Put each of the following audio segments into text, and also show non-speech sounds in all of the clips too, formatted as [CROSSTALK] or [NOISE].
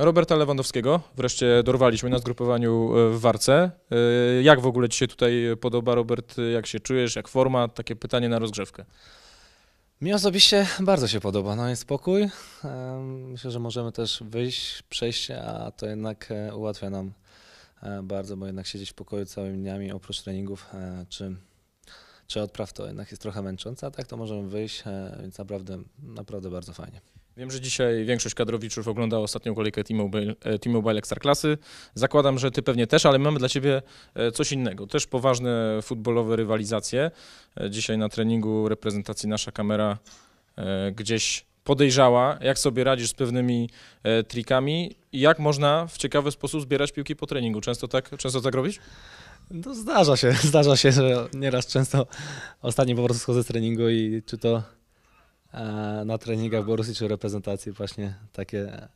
Roberta Lewandowskiego wreszcie dorwaliśmy na zgrupowaniu e, w Warce. E, jak w ogóle Ci się tutaj podoba, Robert? Jak się czujesz? Jak forma? Takie pytanie na rozgrzewkę. Mi osobiście bardzo się podoba. No jest spokój. E, myślę, że możemy też wyjść, przejść, a to jednak ułatwia nam bardzo, bo jednak siedzieć w pokoju całymi dniami oprócz treningów czy czy odpraw to jednak jest trochę męczące, a tak to możemy wyjść, e, więc naprawdę, naprawdę bardzo fajnie. Wiem, że dzisiaj większość kadrowiczów oglądała ostatnią kolejkę T-Mobile, e, T-Mobile Ekstraklasy. Zakładam, że ty pewnie też, ale mamy dla ciebie e, coś innego. Też poważne futbolowe rywalizacje. Dzisiaj na treningu reprezentacji nasza kamera gdzieś podejrzała, jak sobie radzisz z pewnymi trikami i jak można w ciekawy sposób zbierać piłki po treningu. Często tak, często tak robisz? No zdarza się, [LAUGHS] zdarza się, że nieraz często ostatni po prostu schodzę z treningu i czy to e, na treningach Borusy, czy reprezentacji właśnie takie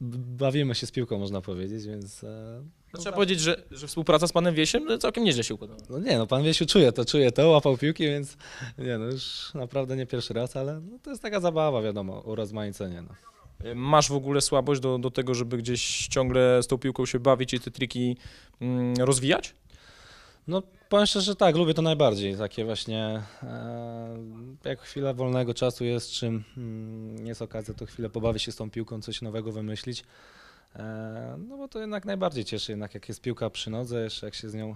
bawimy się z piłką, można powiedzieć, więc... E, no Trzeba tak. powiedzieć, że, że, współpraca z panem Wiesiem no, całkiem nieźle się układa. No nie, no pan Wiesiu czuje to, czuje to, łapał piłki, więc nie, no już naprawdę nie pierwszy raz, ale no to jest taka zabawa, wiadomo, urozmaicenie. No. E, masz w ogóle słabość do, do tego, żeby gdzieś ciągle z tą piłką się bawić i te triki mm, rozwijać? No powiem szczerze, że tak, lubię to najbardziej. Takie właśnie e, jak chwila wolnego czasu jest, czym mm, jest okazja, to chwilę pobawić się z tą piłką, coś nowego wymyślić. E, no bo to jednak najbardziej cieszy, jednak jak jest piłka przy nodze, jeszcze jak się z nią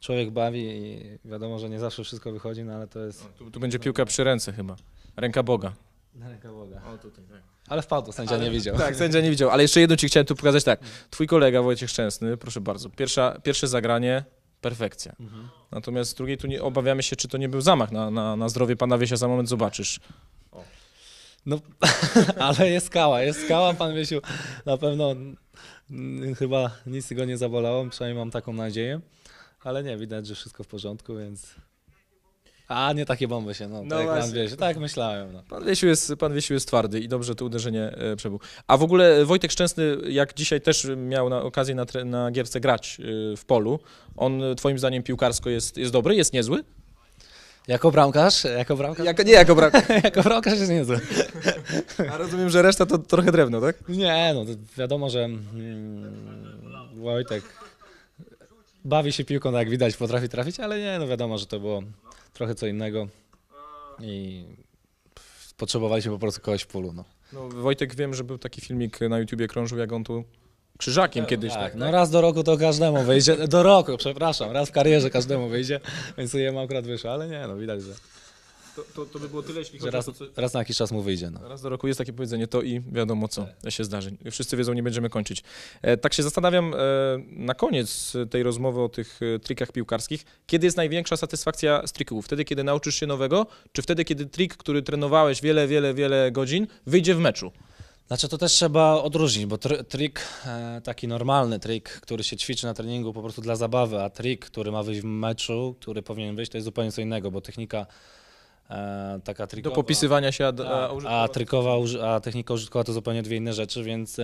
człowiek bawi i wiadomo, że nie zawsze wszystko wychodzi, no ale to jest... tu, tu, będzie piłka przy ręce chyba. Ręka Boga. Ręka Boga. O, tutaj, tak. Ale wpadł, sędzia ale, nie widział. Tak, sędzia nie widział, ale jeszcze jedno ci chciałem tu pokazać tak. Mm. Twój kolega Wojciech Szczęsny, proszę bardzo, Pierwsza, pierwsze zagranie perfekcja. Mhm. Natomiast z drugiej tu nie, obawiamy się, czy to nie był zamach na, na, na zdrowie pana Wiesia, za moment zobaczysz. O. No, [LAUGHS] ale jest skała, jest skała, pan Wiesiu, na pewno chyba nic go nie zabolało, przynajmniej mam taką nadzieję, ale nie, widać, że wszystko w porządku, więc a, nie takie bomby się, no, no tak, jak tak myślałem. No. Pan, Wiesiu jest, pan Wiesiu jest twardy i dobrze to uderzenie e, przebył. A w ogóle e, Wojtek Szczęsny, jak dzisiaj też miał na, okazję na, tre, na gierce grać e, w polu, on e, twoim zdaniem piłkarsko jest, jest dobry, jest niezły? Jako bramkarz? Jako bramkarz? Jako, nie, jako bramkarz. [LAUGHS] jako bramkarz jest niezły. A rozumiem, że reszta to trochę drewno, tak? Nie, no wiadomo, że mm, Wojtek bawi się piłką, no jak widać, potrafi trafić, ale nie, no wiadomo, że to było trochę co innego i potrzebowaliśmy po prostu kogoś w polu. No. No, Wojtek, wiem, że był taki filmik na YouTubie krążył, jak on tu krzyżakiem e, kiedyś. Tak, tak, no tak? raz do roku to każdemu wyjdzie, do roku, przepraszam, raz w karierze każdemu wyjdzie, więc jemu akurat wyszło, ale nie, no widać, że... To, to, to, by było tyle, jeśli chodzi raz, to, co... raz na jakiś czas mu wyjdzie. No. Raz do roku jest takie powiedzenie, to i wiadomo co tak. się zdarzy. Wszyscy wiedzą, nie będziemy kończyć. E, tak się zastanawiam e, na koniec tej rozmowy o tych e, trikach piłkarskich. Kiedy jest największa satysfakcja z trików? Wtedy, kiedy nauczysz się nowego, czy wtedy, kiedy trik, który trenowałeś wiele, wiele, wiele godzin, wyjdzie w meczu? Znaczy to też trzeba odróżnić, bo trik, e, taki normalny trik, który się ćwiczy na treningu po prostu dla zabawy, a trik, który ma wyjść w meczu, który powinien wyjść, to jest zupełnie co innego, bo technika E, taka trikowa, Do popisywania się, a, tak. a, a trykowa, a technika użytkowa to zupełnie dwie inne rzeczy, więc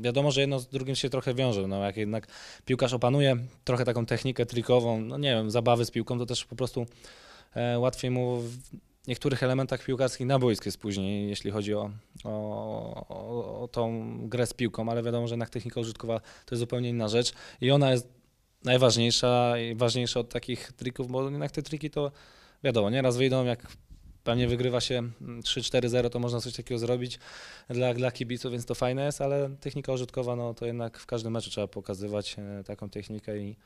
wiadomo, że jedno z drugim się trochę wiąże. No, jak jednak piłkarz opanuje trochę taką technikę trikową, no nie wiem, zabawy z piłką, to też po prostu e, łatwiej mu w niektórych elementach piłkarskich na boisku jest później, jeśli chodzi o, o, o tą grę z piłką, ale wiadomo, że jednak technika użytkowa to jest zupełnie inna rzecz i ona jest najważniejsza i ważniejsza od takich trików, bo jednak te triki to wiadomo, nieraz wyjdą jak pewnie wygrywa się 3-4-0, mm, to można coś takiego zrobić dla, dla kibiców, więc to fajne jest, ale technika użytkowa, no to jednak w każdym meczu trzeba pokazywać e, taką technikę i,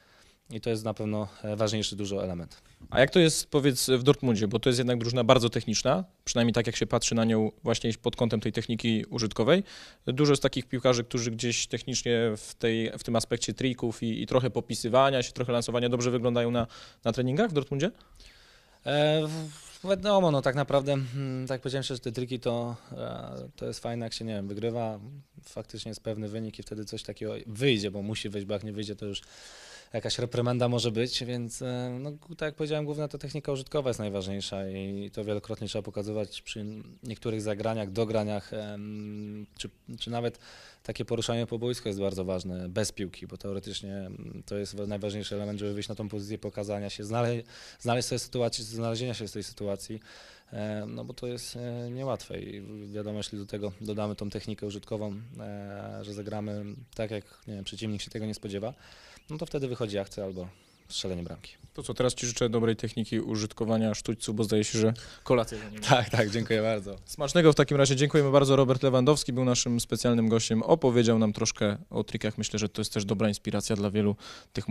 i to jest na pewno e, ważniejszy dużo element. A jak to jest, powiedz, w Dortmundzie, bo to jest jednak drużyna bardzo techniczna, przynajmniej tak jak się patrzy na nią właśnie pod kątem tej techniki użytkowej. Dużo jest takich piłkarzy, którzy gdzieś technicznie w, tej, w tym aspekcie trików i, i trochę popisywania się, trochę lansowania dobrze wyglądają na, na treningach w Dortmundzie? E, wiadomo, no tak naprawdę, hmm, tak powiedziałem, że te triki to, e, to jest fajne, jak się, nie wiem, wygrywa, faktycznie jest pewny wynik i wtedy coś takiego wyjdzie, bo musi wyjść, bo jak nie wyjdzie, to już jakaś reprymenda może być, więc e, no, tak jak powiedziałem, główna to technika użytkowa jest najważniejsza i to wielokrotnie trzeba pokazywać przy niektórych zagraniach, dograniach, czy, czy nawet takie poruszanie po boisku jest bardzo ważne, bez piłki, bo teoretycznie to jest najważniejszy element, żeby wyjść na tą pozycję pokazania się, znaleźć, znaleźć sobie sytuację, znalezienia się w tej sytuacji. E, no bo to jest e, niełatwe i wiadomo, jeśli do tego dodamy tą technikę użytkową, e, że zagramy tak, jak nie wiem, przeciwnik się tego nie spodziewa, no to wtedy wychodzi akcja albo strzelenie bramki. To co, teraz Ci życzę dobrej techniki użytkowania sztućców, bo zdaje się, że kolacja za nim. Tak, tak, dziękuję bardzo. Smacznego w takim razie. Dziękujemy bardzo. Robert Lewandowski był naszym specjalnym gościem. Opowiedział nam troszkę o trikach. Myślę, że to jest też dobra inspiracja dla wielu tych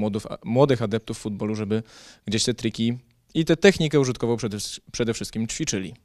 młodych adeptów futbolu, żeby gdzieś te triki i tę technikę użytkową przede, przede wszystkim ćwiczyli.